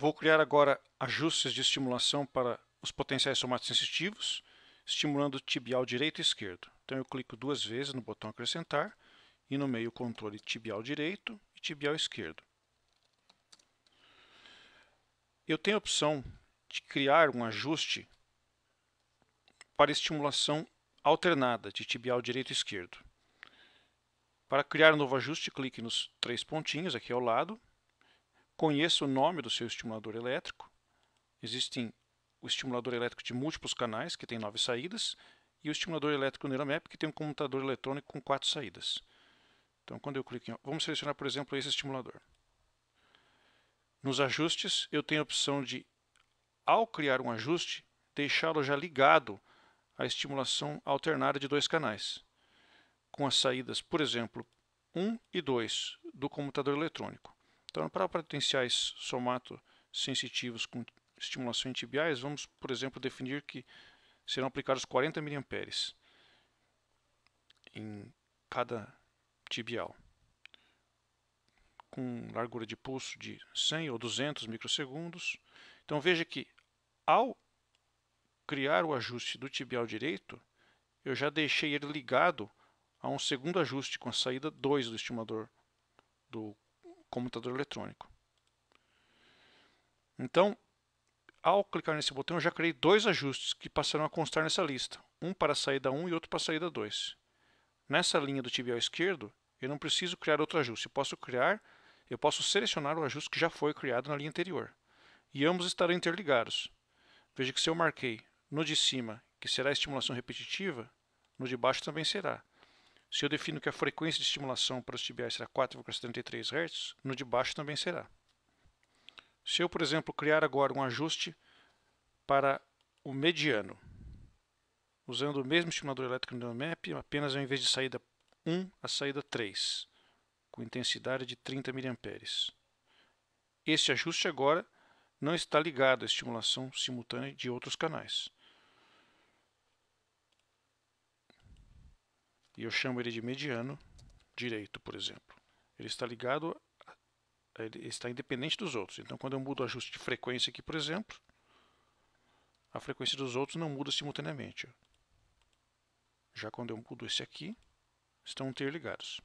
Vou criar agora ajustes de estimulação para os potenciais somatosensitivos, estimulando o tibial direito e esquerdo. Então eu clico duas vezes no botão acrescentar e no meio controle tibial direito e tibial esquerdo. Eu tenho a opção de criar um ajuste para estimulação alternada de tibial direito e esquerdo. Para criar um novo ajuste, clique nos três pontinhos aqui ao lado conheça o nome do seu estimulador elétrico. Existem o estimulador elétrico de múltiplos canais, que tem nove saídas, e o estimulador elétrico Neuromap, que tem um computador eletrônico com quatro saídas. Então, quando eu clico em... Vamos selecionar, por exemplo, esse estimulador. Nos ajustes, eu tenho a opção de, ao criar um ajuste, deixá-lo já ligado à estimulação alternada de dois canais, com as saídas, por exemplo, 1 e 2 do computador eletrônico. Então, para potenciais somatosensitivos com estimulação em tibiais, vamos, por exemplo, definir que serão aplicados 40 mA em cada tibial, com largura de pulso de 100 ou 200 microsegundos. Então veja que ao criar o ajuste do tibial direito, eu já deixei ele ligado a um segundo ajuste com a saída 2 do estimador do computador eletrônico. Então, ao clicar nesse botão, eu já criei dois ajustes que passarão a constar nessa lista, um para a saída 1 e outro para a saída 2. Nessa linha do tibial esquerdo, eu não preciso criar outro ajuste, eu posso criar, eu posso selecionar o ajuste que já foi criado na linha anterior. E ambos estarão interligados. Veja que se eu marquei no de cima, que será a estimulação repetitiva, no de baixo também será. Se eu defino que a frequência de estimulação para os tibiais será 4,73 Hz, no de baixo também será. Se eu, por exemplo, criar agora um ajuste para o mediano, usando o mesmo estimulador elétrico no MAP, apenas ao invés de saída 1, a saída 3, com intensidade de 30 mA. esse ajuste agora não está ligado à estimulação simultânea de outros canais. e eu chamo ele de mediano direito, por exemplo. Ele está ligado, ele está independente dos outros. Então, quando eu mudo o ajuste de frequência aqui, por exemplo, a frequência dos outros não muda simultaneamente. Já quando eu mudo esse aqui, estão interligados.